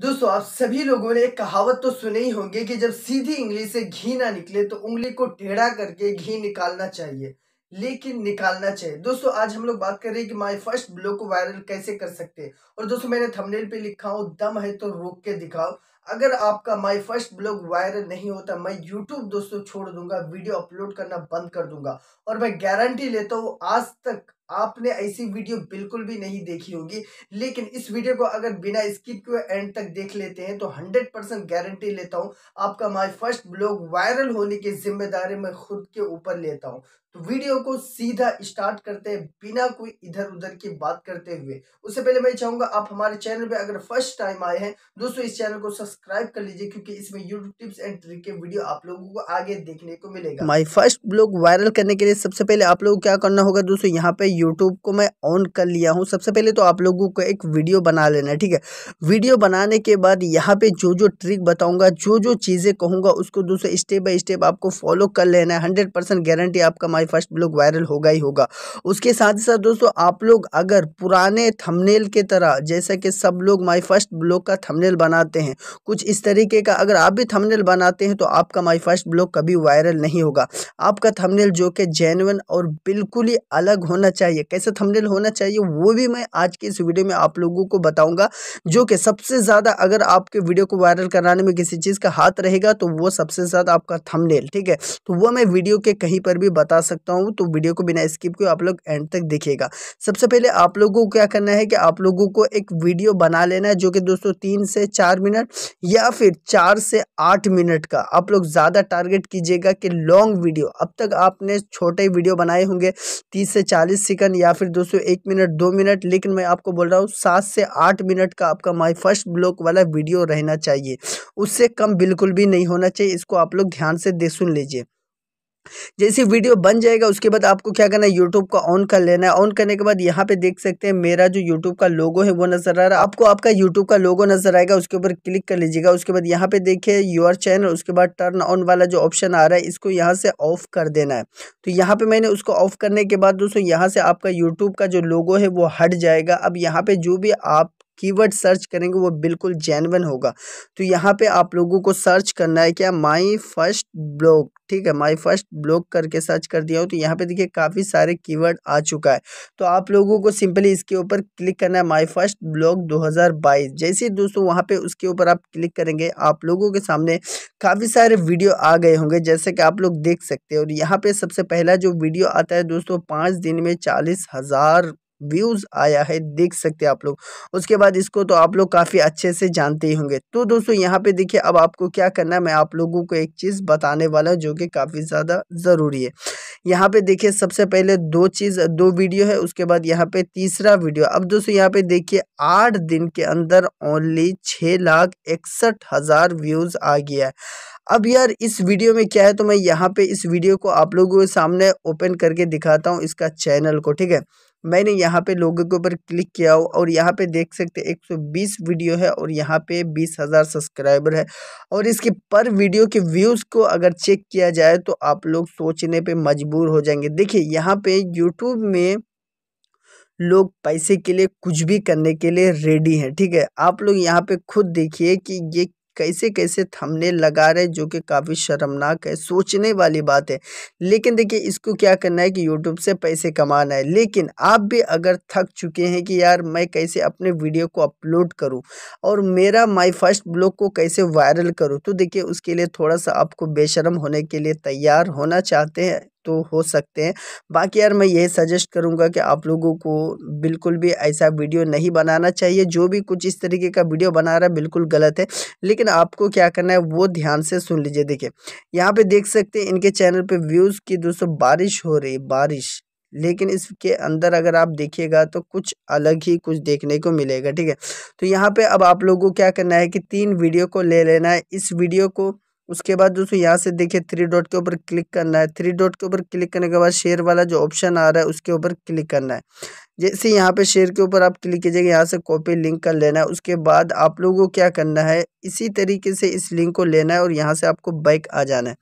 दोस्तों आप सभी लोगों ने एक कहावत तो सुनी ही होंगे कि जब सीधी उंगली से घी ना निकले तो उंगली को टेढ़ा करके घी निकालना चाहिए लेकिन निकालना चाहिए दोस्तों आज हम लोग बात कर रहे हैं कि माय फर्स्ट ब्लॉग को वायरल कैसे कर सकते हैं और दोस्तों मैंने थंबनेल पे लिखा हो दम है तो रोक के दिखाओ अगर आपका माय फर्स्ट ब्लॉग वायरल नहीं होता मैं यूट्यूब दोस्तों छोड़ दूंगा वीडियो अपलोड करना बंद कर दूंगा और मैं गारंटी लेता हूँ आज तक आपने ऐसी वीडियो बिल्कुल भी नहीं देखी होगी लेकिन इस वीडियो को अगर बिना स्किप के एंड तक देख लेते हैं तो 100 परसेंट गारंटी लेता हूं आपका माय फर्स्ट ब्लॉग वायरल होने की जिम्मेदारी मैं खुद के ऊपर लेता हूं तो वीडियो को सीधा स्टार्ट करते हैं बिना कोई इधर उधर की बात करते हुए उससे पहले मैं चाहूंगा आप हमारे चैनल पर अगर फर्स्ट टाइम आए हैं दोस्तों इस चैनल को सब्सक्राइब कर लीजिए क्योंकि इसमें यूट्यूब टिप्स एंड ट्रिक के वीडियो आप लोगों को आगे देखने को मिलेगा माई फर्स्ट ब्लॉग वायरल करने के लिए सबसे पहले आप लोग क्या करना होगा दोस्तों यहाँ पे यूट्यूब को मैं ऑन कर लिया हूँ सबसे पहले तो आप लोगों को एक वीडियो बना लेना है ठीक है वीडियो बनाने के बाद यहाँ पे जो जो ट्रिक बताऊँगा जो जो चीज़ें कहूँगा उसको दोस्तों स्टेप बाई स्टेप आपको फॉलो कर लेना है हंड्रेड गारंटी आपका माई फर्स्ट ब्लॉग वायरल होगा ही होगा उसके साथ ही साथ दोस्तों आप लोग अगर पुराने थमनेल के तरह जैसा कि सब लोग माई फर्स्ट ब्लॉग का थमनेल बनाते हैं कुछ इस तरीके का अगर आप भी थमनेल बनाते हैं तो आपका माई फर्स्ट ब्लॉग कभी वायरल नहीं होगा आपका थमनेल जो कि जेनुअन और बिल्कुल ही अलग होना चाहिए चाहिए कैसे थंबनेल होना चाहिए वो भी मैं आज के इस वीडियो में आप लोगों को बताऊंगा जो कि सबसे ज़्यादा अगर आपके वीडियो को वायरल कराने में किसी चीज़ का हाथ रहेगा तो वो सबसे ज़्यादा आपका थमनेल ठीक है तो वो मैं वीडियो के कहीं पर भी बता सकता हूँ तो वीडियो को बिना स्किप किए आप लोग एंड तक देखिएगा सबसे पहले आप लोगों को क्या करना है कि आप लोगों को एक वीडियो बना लेना है जो कि दोस्तों तीन से चार मिनट या फिर चार से आठ मिनट का आप लोग ज़्यादा टारगेट कीजिएगा कि लॉन्ग वीडियो अब तक आपने छोटे वीडियो बनाए होंगे तीस से चालीस सेकंड या फिर दोस्तों एक मिनट दो मिनट लेकिन मैं आपको बोल रहा हूँ सात से आठ मिनट का आपका माई फर्स्ट ब्लॉक वाला वीडियो रहना चाहिए उससे कम बिल्कुल भी नहीं होना चाहिए इसको आप लोग ध्यान से दे सुन लीजिए जैसे वीडियो बन जाएगा उसके बाद आपको क्या करना है यूट्यूब का ऑन कर लेना है ऑन करने के बाद यहाँ पे देख सकते हैं मेरा जो यूट्यूब का लोगो है वो नजर आ रहा है आपको आपका यूट्यूब का लोगो नजर आएगा उसके ऊपर क्लिक कर लीजिएगा उसके बाद यहाँ पे देखिए योर चैनल उसके बाद टर्न ऑन वाला जो ऑप्शन आ रहा है इसको यहाँ से ऑफ कर देना है तो यहाँ पे मैंने उसको ऑफ करने के बाद दोस्तों यहाँ से आपका यूट्यूब का जो लोगो है वो हट जाएगा अब यहाँ पे जो भी आप कीवर्ड सर्च करेंगे वो बिल्कुल जेनवन होगा तो यहाँ पे आप लोगों को सर्च करना है क्या माई फर्स्ट ब्लॉग ठीक है माय फर्स्ट ब्लॉग करके सर्च कर दिया हूँ तो यहाँ पे देखिए काफ़ी सारे कीवर्ड आ चुका है तो आप लोगों को सिंपली इसके ऊपर क्लिक करना है माय फर्स्ट ब्लॉग 2022 जैसे ही दोस्तों वहाँ पे उसके ऊपर आप क्लिक करेंगे आप लोगों के सामने काफ़ी सारे वीडियो आ गए होंगे जैसे कि आप लोग देख सकते हैं और यहाँ पर सबसे पहला जो वीडियो आता है दोस्तों पाँच दिन में चालीस हज़ार व्यूज़ आया है देख सकते हैं आप लोग उसके बाद इसको तो आप लोग काफ़ी अच्छे से जानते ही होंगे तो दोस्तों यहाँ पे देखिए अब आपको क्या करना है मैं आप लोगों को एक चीज़ बताने वाला हूँ जो कि काफ़ी ज़्यादा ज़रूरी है यहाँ पे देखिए सबसे पहले दो चीज़ दो वीडियो है उसके बाद यहाँ पे तीसरा वीडियो अब दोस्तों यहाँ पे देखिए आठ दिन के अंदर ओनली छः लाख इकसठ हज़ार व्यूज़ आ गया है अब यार इस वीडियो में क्या है तो मैं यहाँ पे इस वीडियो को आप लोगों के सामने ओपन करके दिखाता हूँ इसका चैनल को ठीक है मैंने यहाँ पे लोगों के ऊपर क्लिक किया हो और यहाँ पे देख सकते हैं 120 वीडियो है और यहाँ पे बीस हज़ार सब्सक्राइबर है और इसके पर वीडियो के व्यूज़ को अगर चेक किया जाए तो आप लोग सोचने पे मजबूर हो जाएंगे देखिए यहाँ पे यूट्यूब में लोग पैसे के लिए कुछ भी करने के लिए रेडी हैं ठीक है आप लोग यहाँ पे खुद देखिए कि ये कैसे कैसे थमने लगा रहे जो कि काफ़ी शर्मनाक है सोचने वाली बात है लेकिन देखिए इसको क्या करना है कि यूट्यूब से पैसे कमाना है लेकिन आप भी अगर थक चुके हैं कि यार मैं कैसे अपने वीडियो को अपलोड करूँ और मेरा माई फर्स्ट ब्लॉग को कैसे वायरल करूँ तो देखिए उसके लिए थोड़ा सा आपको बेशरम होने के लिए तैयार होना चाहते हैं तो हो सकते हैं बाकी यार मैं यही सजेस्ट करूँगा कि आप लोगों को बिल्कुल भी ऐसा वीडियो नहीं बनाना चाहिए जो भी कुछ इस तरीके का वीडियो बना रहा है बिल्कुल गलत है लेकिन आपको क्या करना है वो ध्यान से सुन लीजिए देखिए यहाँ पर देख सकते हैं इनके चैनल पर व्यूज़ की दोस्तों बारिश हो रही है बारिश लेकिन इसके अंदर अगर आप देखिएगा तो कुछ अलग ही कुछ देखने को मिलेगा ठीक है तो यहाँ पे अब आप लोगों को क्या करना है कि तीन वीडियो को ले लेना है इस वीडियो को उसके बाद दोस्तों यहाँ से देखिए थ्री डॉट के ऊपर क्लिक करना है थ्री डॉट के ऊपर क्लिक करने के बाद शेयर वाला जो ऑप्शन आ रहा है उसके ऊपर क्लिक करना है जैसे यहाँ पे शेयर के ऊपर आप क्लिक कीजिएगा यहाँ से कॉपी लिंक कर लेना है उसके बाद आप लोगों को क्या करना है इसी तरीके से इस लिंक को लेना है और यहाँ से आपको बाइक आ जाना है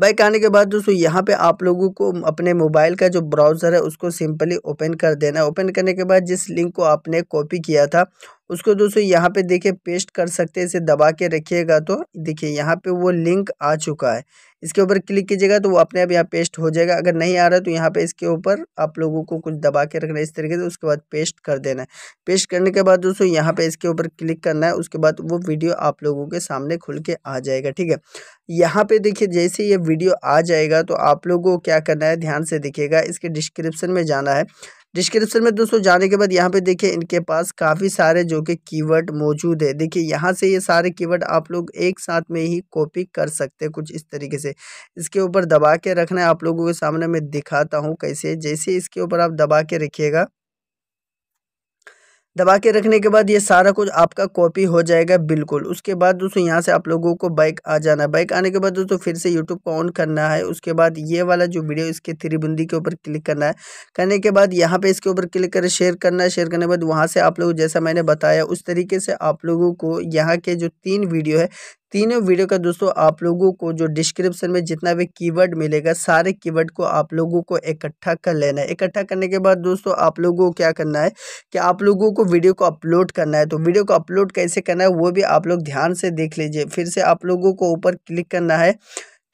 बाइक आने के बाद दोस्तों यहाँ पे आप लोगों को अपने मोबाइल का जो ब्राउज़र है उसको सिंपली ओपन कर देना है ओपन करने के बाद जिस लिंक को आपने कॉपी किया था उसको दोस्तों यहाँ पे देखिए पेस्ट कर सकते हैं इसे दबा के रखिएगा तो देखिए यहाँ पे वो लिंक आ चुका है इसके ऊपर क्लिक कीजिएगा तो वो अपने आप यहाँ पेस्ट हो जाएगा अगर नहीं आ रहा है तो यहाँ पे इसके ऊपर आप लोगों को कुछ दबा के रखना है इस तरीके से उसके बाद पेस्ट कर देना है पेस्ट करने के बाद दोस्तों यहाँ पे इसके ऊपर क्लिक करना है उसके बाद वो वीडियो आप लोगों के सामने खुल के आ जाएगा ठीक है यहाँ पे देखिए जैसे ये वीडियो आ जाएगा तो आप लोगों को क्या करना है ध्यान से देखिएगा इसके डिस्क्रिप्शन में जाना है डिस्क्रिप्शन में दोस्तों जाने के बाद यहाँ पे देखिए इनके पास काफ़ी सारे जो कि कीवर्ड मौजूद है देखिए यहाँ से ये सारे कीवर्ड आप लोग एक साथ में ही कॉपी कर सकते हैं कुछ इस तरीके से इसके ऊपर दबा के रखना है आप लोगों के सामने मैं दिखाता हूँ कैसे जैसे इसके ऊपर आप दबा के रखिएगा दबा के रखने के बाद ये सारा कुछ आपका कॉपी हो जाएगा बिल्कुल उसके बाद दोस्तों यहाँ से आप लोगों को बाइक आ जाना है बाइक आने के बाद दोस्तों फिर से यूट्यूब को ऑन करना है उसके बाद ये वाला जो वीडियो इसके त्रिबुंदी के ऊपर क्लिक करना है करने के बाद यहाँ पे इसके ऊपर क्लिक कर शेयर करना है शेयर करने के बाद वहाँ से आप लोग जैसा मैंने बताया उस तरीके से आप लोगों को यहाँ के जो तीन वीडियो है तीनों वीडियो का दोस्तों आप लोगों को जो डिस्क्रिप्शन में जितना भी कीवर्ड मिलेगा सारे कीवर्ड को आप लोगों को इकट्ठा कर लेना है इकट्ठा करने के बाद दोस्तों आप लोगों को क्या करना है कि आप लोगों को वीडियो को अपलोड करना है तो वीडियो को अपलोड कैसे करना है वो भी आप लोग ध्यान से देख लीजिए फिर से आप लोगों को ऊपर क्लिक करना है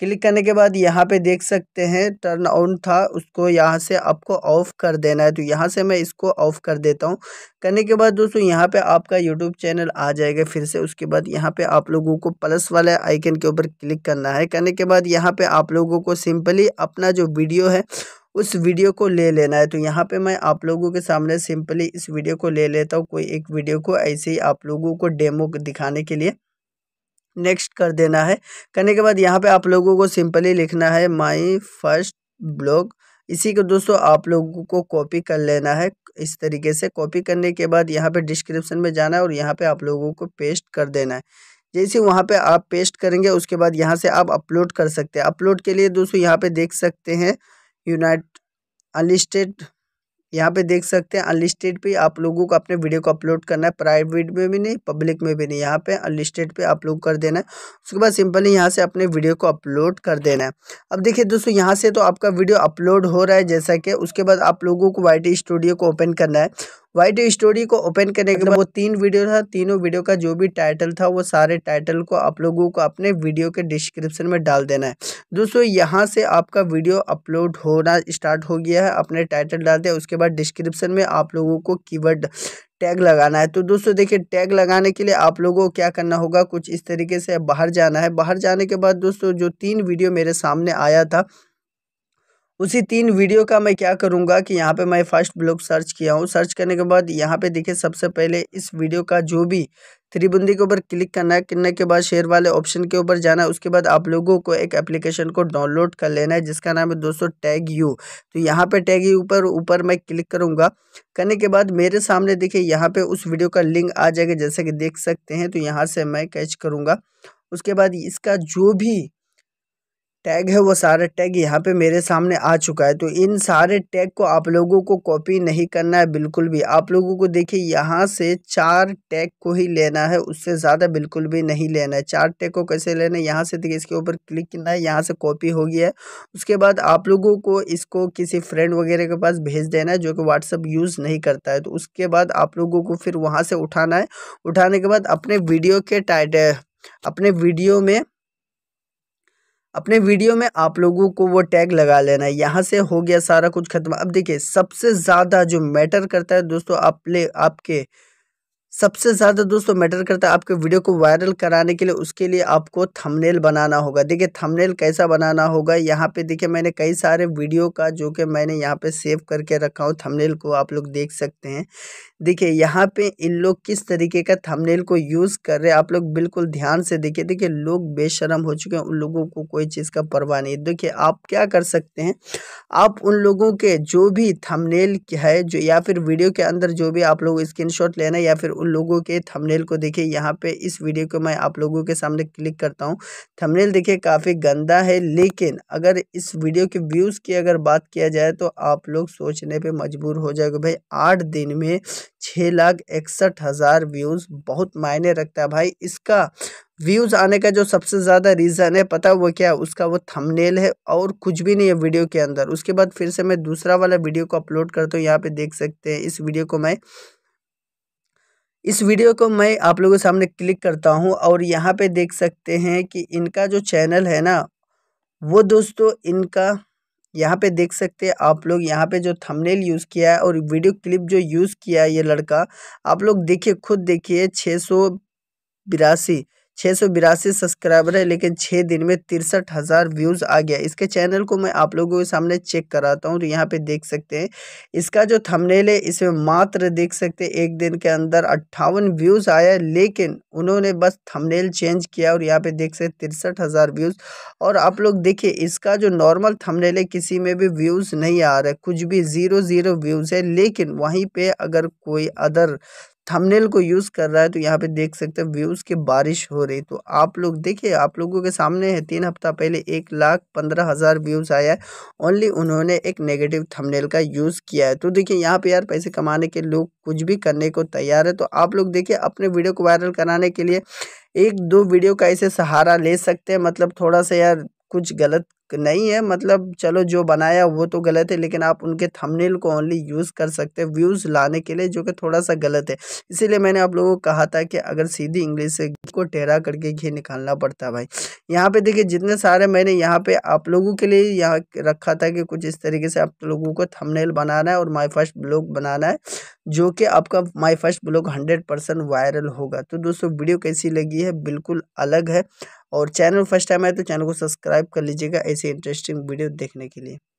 क्लिक करने के बाद यहाँ पे देख सकते हैं टर्न ऑन था उसको यहाँ से आपको ऑफ़ कर देना है तो यहाँ से मैं इसको ऑफ़ कर देता हूँ करने के बाद दोस्तों यहाँ पे आपका यूट्यूब चैनल आ जाएगा फिर से उसके बाद यहाँ पे आप लोगों को प्लस वाले आइकन के ऊपर क्लिक करना है करने के बाद यहाँ पे आप लोगों को सिंपली अपना जो वीडियो है उस वीडियो को ले लेना है तो यहाँ पे मैं आप लोगों के सामने सिंपली इस वीडियो को ले लेता हूँ कोई एक वीडियो को ऐसे ही आप लोगों को डेमो दिखाने के लिए नेक्स्ट कर देना है करने के बाद यहाँ पे आप लोगों को सिंपली लिखना है माई फर्स्ट ब्लॉग इसी को दोस्तों आप लोगों को कॉपी कर लेना है इस तरीके से कॉपी करने के बाद यहाँ पे डिस्क्रिप्शन में जाना है और यहाँ पे आप लोगों को पेस्ट कर देना है जैसे वहाँ पे आप पेस्ट करेंगे उसके बाद यहाँ से आप अपलोड कर सकते हैं अपलोड के लिए दोस्तों यहाँ पे देख सकते हैं यूनाइट अनलिस्टेड यहाँ पे देख सकते हैं अनलिस्टेड पे आप लोगों को अपने वीडियो को अपलोड करना है प्राइवेट में भी नहीं पब्लिक में भी नहीं यहाँ पे अनलिस्टेड पे लोग कर देना है उसके बाद सिंपली यहाँ से अपने वीडियो को अपलोड कर देना है अब देखिए दोस्तों यहाँ से तो आपका वीडियो अपलोड हो रहा है जैसा कि उसके बाद आप लोगों को वाई स्टूडियो को ओपन करना है वाइट स्टोरी को ओपन करने के मतलब बाद वो तीन वीडियो था तीनों वीडियो का जो भी टाइटल था वो सारे टाइटल को आप लोगों को अपने वीडियो के डिस्क्रिप्शन में डाल देना है दोस्तों यहाँ से आपका वीडियो अपलोड होना स्टार्ट हो गया है अपने टाइटल डाल दिया उसके बाद डिस्क्रिप्शन में आप लोगों को कीवर्ड टैग लगाना है तो दोस्तों देखिए टैग लगाने के लिए आप लोगों को क्या करना होगा कुछ इस तरीके से बाहर जाना है बाहर जाने के बाद दोस्तों जो तीन वीडियो मेरे सामने आया था उसी तीन वीडियो का मैं क्या करूँगा कि यहाँ पे मैं फर्स्ट ब्लॉग सर्च किया हूँ सर्च करने के बाद यहाँ पे देखिए सबसे पहले इस वीडियो का जो भी त्रिबुंदी के ऊपर क्लिक करना है करने के बाद शेयर वाले ऑप्शन के ऊपर जाना है उसके बाद आप लोगों को एक एप्लीकेशन को डाउनलोड कर लेना है जिसका नाम है दोस्तों टैग यू तो यहाँ पे टैग यू पर ऊपर मैं क्लिक करूँगा करने के बाद मेरे सामने देखिए यहाँ पे उस वीडियो का लिंक आ जाएगा जैसे कि देख सकते हैं तो यहाँ से मैं कैच करूँगा उसके बाद इसका जो भी टैग है वो सारा टैग यहाँ पे मेरे सामने आ चुका है तो इन सारे टैग को आप लोगों को कॉपी नहीं करना है बिल्कुल भी आप लोगों को देखिए यहाँ से चार टैग को ही लेना है उससे ज़्यादा बिल्कुल भी नहीं लेना है चार टैग को कैसे लेना है यहाँ से देखिए इसके ऊपर क्लिक करना है यहाँ से कॉपी हो गया है उसके बाद आप लोगों को इसको किसी फ्रेंड वगैरह के पास भेज देना है जो कि व्हाट्सअप यूज़ नहीं करता है तो उसके बाद आप लोगों को फिर वहाँ से उठाना है उठाने के बाद अपने वीडियो के टाइट अपने वीडियो में अपने वीडियो में आप लोगों को वो टैग लगा लेना है यहाँ से हो गया सारा कुछ ख़त्म अब देखिए सबसे ज़्यादा जो मैटर करता है दोस्तों आप ले आपके सबसे ज़्यादा दोस्तों मैटर करता है आपके वीडियो को वायरल कराने के लिए उसके लिए आपको थंबनेल बनाना होगा देखिए थंबनेल कैसा बनाना होगा यहाँ पे देखिए मैंने कई सारे वीडियो का जो कि मैंने यहाँ पे सेव करके रखा हूँ थंबनेल को आप लोग देख सकते हैं देखिए यहाँ पे इन लोग किस तरीके का थंबनेल को यूज़ कर रहे हैं आप लोग बिल्कुल ध्यान से देखिए देखिए लोग बेशरम हो चुके हैं उन लोगों को कोई चीज़ का परवाह नहीं देखिए आप क्या कर सकते हैं आप उन लोगों के जो भी थमनेल है जो या फिर वीडियो के अंदर जो भी आप लोग स्क्रीन लेना या फिर उन लोगों के थंबनेल को देखिए यहाँ पे इस वीडियो को मैं आप लोगों के सामने क्लिक करता हूँ थंबनेल देखिए काफ़ी गंदा है लेकिन अगर इस वीडियो के व्यूज़ की अगर बात किया जाए तो आप लोग सोचने पर मजबूर हो जाएगा भाई आठ दिन में छः लाख इकसठ हज़ार व्यूज़ बहुत मायने रखता है भाई इसका व्यूज़ आने का जो सबसे ज़्यादा रीज़न है पता है वो क्या है उसका वो थंबनेल है और कुछ भी नहीं है वीडियो के अंदर उसके बाद फिर से मैं दूसरा वाला वीडियो को अपलोड करता हूँ यहाँ पे देख सकते हैं इस वीडियो को मैं इस वीडियो को मैं आप लोगों के सामने क्लिक करता हूँ और यहाँ पे देख सकते हैं कि इनका जो चैनल है ना वो दोस्तों इनका यहाँ पे देख सकते हैं आप लोग यहाँ पे जो थंबनेल यूज़ किया है और वीडियो क्लिप जो यूज़ किया है ये लड़का आप लोग देखिए खुद देखिए छः सौ बिरासी छः सौ बिरासी सब्सक्राइबर है लेकिन छः दिन में तिरसठ हज़ार व्यूज़ आ गया इसके चैनल को मैं आप लोगों के सामने चेक कराता हूँ तो यहाँ पे देख सकते हैं इसका जो थंबनेल है इसमें मात्र देख सकते हैं एक दिन के अंदर अट्ठावन व्यूज़ आया लेकिन उन्होंने बस थंबनेल चेंज किया और यहाँ पे देख सकते तिरसठ हज़ार व्यूज़ और आप लोग देखिए इसका जो नॉर्मल थमनेल है किसी में भी व्यूज़ नहीं आ रहा है कुछ भी ज़ीरो ज़ीरो व्यूज़ है लेकिन वहीं पर अगर कोई अदर थंबनेल को यूज़ कर रहा है तो यहाँ पे देख सकते हैं व्यूज़ के बारिश हो रही तो आप लोग देखिए आप लोगों के सामने है तीन हफ्ता पहले एक लाख पंद्रह हज़ार व्यूज़ आया है ओनली उन्होंने एक नेगेटिव थंबनेल का यूज़ किया है तो देखिए यहाँ पे यार पैसे कमाने के लोग कुछ भी करने को तैयार है तो आप लोग देखिए अपने वीडियो को वायरल कराने के लिए एक दो वीडियो का ऐसे सहारा ले सकते हैं मतलब थोड़ा सा यार कुछ गलत कि नहीं है मतलब चलो जो बनाया वो तो गलत है लेकिन आप उनके थंबनेल को ओनली यूज़ कर सकते हैं व्यूज़ लाने के लिए जो कि थोड़ा सा गलत है इसीलिए मैंने आप लोगों को कहा था कि अगर सीधी इंग्लिश से को टेरा करके घी निकालना पड़ता भाई यहाँ पे देखिए जितने सारे मैंने यहाँ पे आप लोगों के लिए यहाँ रखा था कि कुछ इस तरीके से आप लोगों को थमनेल बनाना है और माई फर्स्ट ब्लॉग बनाना है जो कि आपका my first blog hundred percent viral होगा तो दोस्तों वीडियो कैसी लगी है बिल्कुल अलग है और चैनल फर्स्ट टाइम है तो चैनल को सब्सक्राइब कर लीजिएगा ऐसे इंटरेस्टिंग वीडियो देखने के लिए